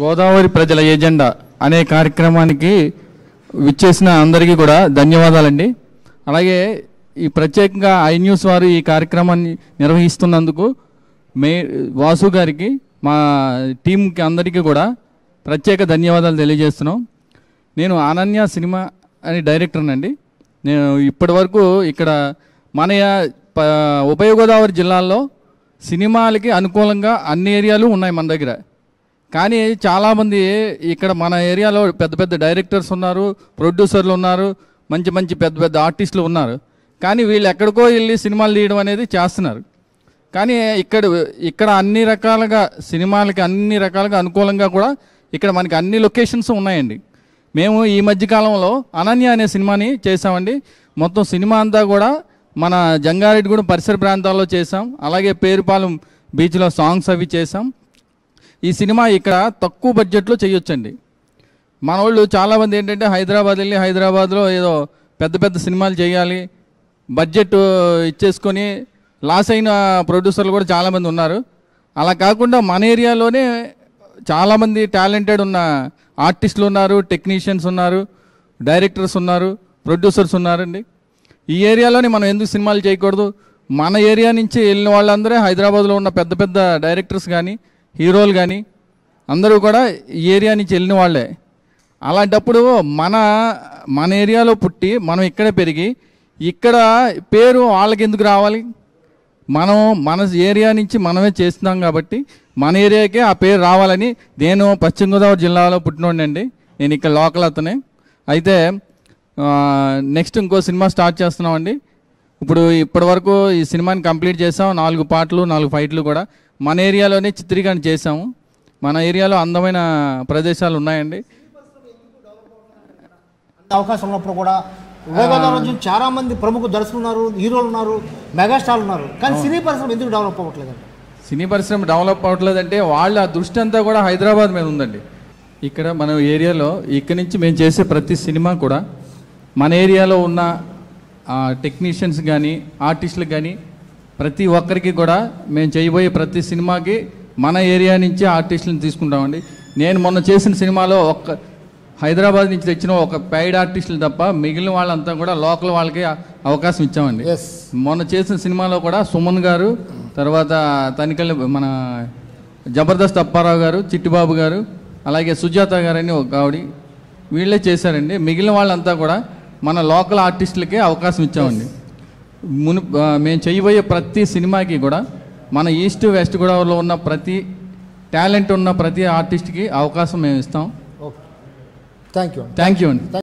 గోదావరి ప్రజల ఎజెండా అనే కార్యక్రమానికి విచ్చేసిన అందరికీ కూడా ధన్యవాదాలండి అలాగే ఈ ప్రత్యేకంగా ఐ న్యూస్ వారు ఈ కార్యక్రమాన్ని నిర్వహిస్తున్నందుకు మే వాసు గారికి మా టీంకి అందరికీ కూడా ప్రత్యేక ధన్యవాదాలు తెలియజేస్తున్నాం నేను అనన్య సినిమా అని డైరెక్టర్నండి నేను ఇప్పటి వరకు ఇక్కడ మన ఉభయ గోదావరి జిల్లాల్లో సినిమాలకి అనుకూలంగా అన్ని ఏరియాలు ఉన్నాయి మన దగ్గర కానీ చాలామంది ఇక్కడ మన ఏరియాలో పెద్ద పెద్ద డైరెక్టర్స్ ఉన్నారు ప్రొడ్యూసర్లు ఉన్నారు మంచి మంచి పెద్ద పెద్ద ఆర్టిస్టులు ఉన్నారు కానీ వీళ్ళు ఎక్కడికో వెళ్ళి సినిమాలు తీయడం అనేది చేస్తున్నారు కానీ ఇక్కడ ఇక్కడ అన్ని రకాలుగా సినిమాలకి అన్ని రకాలుగా అనుకూలంగా కూడా ఇక్కడ మనకి అన్ని లొకేషన్స్ ఉన్నాయండి మేము ఈ మధ్యకాలంలో అనన్య అనే సినిమాని చేసామండి మొత్తం సినిమా అంతా కూడా మన జంగారెడ్డిగూడెం పరిసర ప్రాంతాల్లో చేసాం అలాగే పేరుపాలెం బీచ్లో సాంగ్స్ అవి చేసాం ఈ సినిమా ఇక్కడ తక్కువ బడ్జెట్లో చేయొచ్చండి మన వాళ్ళు చాలామంది ఏంటంటే హైదరాబాద్ వెళ్ళి హైదరాబాద్లో ఏదో పెద్ద పెద్ద సినిమాలు చేయాలి బడ్జెట్ ఇచ్చేసుకొని లాస్ అయిన ప్రొడ్యూసర్లు కూడా చాలామంది ఉన్నారు అలా కాకుండా మన ఏరియాలోనే చాలామంది టాలెంటెడ్ ఉన్న ఆర్టిస్టులు ఉన్నారు టెక్నీషియన్స్ ఉన్నారు డైరెక్టర్స్ ఉన్నారు ప్రొడ్యూసర్స్ ఉన్నారండి ఈ ఏరియాలోనే మనం ఎందుకు సినిమాలు చేయకూడదు మన ఏరియా నుంచి వెళ్ళిన వాళ్ళందరే హైదరాబాద్లో ఉన్న పెద్ద పెద్ద డైరెక్టర్స్ కానీ హీరోలు కానీ అందరూ కూడా ఈ ఏరియా నుంచి వెళ్ళిన వాళ్ళే అలాంటప్పుడు మన మన ఏరియాలో పుట్టి మనం ఇక్కడే పెరిగి ఇక్కడ పేరు వాళ్ళకి ఎందుకు రావాలి మనం మన ఏరియా నుంచి మనమే చేస్తున్నాం కాబట్టి మన ఏరియాకే ఆ పేరు రావాలని నేను పశ్చిమ గోదావరి జిల్లాలో పుట్టినోండి నేను ఇక్కడ లోకల్ అతనే అయితే నెక్స్ట్ ఇంకో సినిమా స్టార్ట్ చేస్తున్నామండి ఇప్పుడు ఇప్పటివరకు ఈ సినిమాని కంప్లీట్ చేసాం నాలుగు పాటలు నాలుగు ఫైట్లు కూడా మన ఏరియాలోనే చిత్రీకరణ చేశాము మన ఏరియాలో అందమైన ప్రదేశాలు ఉన్నాయండి అవకాశం ఉన్నప్పుడు కూడా వివేకానందరాజు చాలా మంది ప్రముఖ దర్శకులు ఉన్నారు హీరోలు ఉన్నారు మెగాస్టార్లు ఉన్నారు కానీ సినీ పరిశ్రమ ఎందుకు డెవలప్ అవ్వట్లేదు సినీ పరిశ్రమ డెవలప్ అవ్వట్లేదు అంటే వాళ్ళ దృష్టి అంతా కూడా హైదరాబాద్ మీద ఉందండి ఇక్కడ మన ఏరియాలో ఇక్కడ నుంచి మేము చేసే ప్రతి సినిమా కూడా మన ఏరియాలో ఉన్న టెక్నీషియన్స్ కానీ ఆర్టిస్టులు కానీ ప్రతి ఒక్కరికి కూడా మేము చేయబోయే ప్రతి సినిమాకి మన ఏరియా నుంచి ఆర్టిస్టులను తీసుకుంటామండి నేను మొన్న చేసిన సినిమాలో ఒక్క హైదరాబాద్ నుంచి తెచ్చిన ఒక పేడ్ ఆర్టిస్టులు తప్ప మిగిలిన వాళ్ళంతా కూడా లోకల్ వాళ్ళకి అవకాశం ఇచ్చామండి మొన్న చేసిన సినిమాలో కూడా సుమన్ గారు తర్వాత తనికల్ మన జబర్దస్త్ అప్పారావు గారు చిట్టిబాబు గారు అలాగే సుజాత గారని ఒక ఆవిడ వీళ్ళే చేశారండి మిగిలిన వాళ్ళంతా కూడా మన లోకల్ ఆర్టిస్టులకే అవకాశం ఇచ్చామండి మును మేము చేయబోయే ప్రతి సినిమాకి కూడా మన ఈస్ట్ వెస్ట్ గోదావరిలో ఉన్న ప్రతి టాలెంట్ ఉన్న ప్రతి ఆర్టిస్ట్కి అవకాశం మేము ఇస్తాం థ్యాంక్ యూ థ్యాంక్ యూ అండి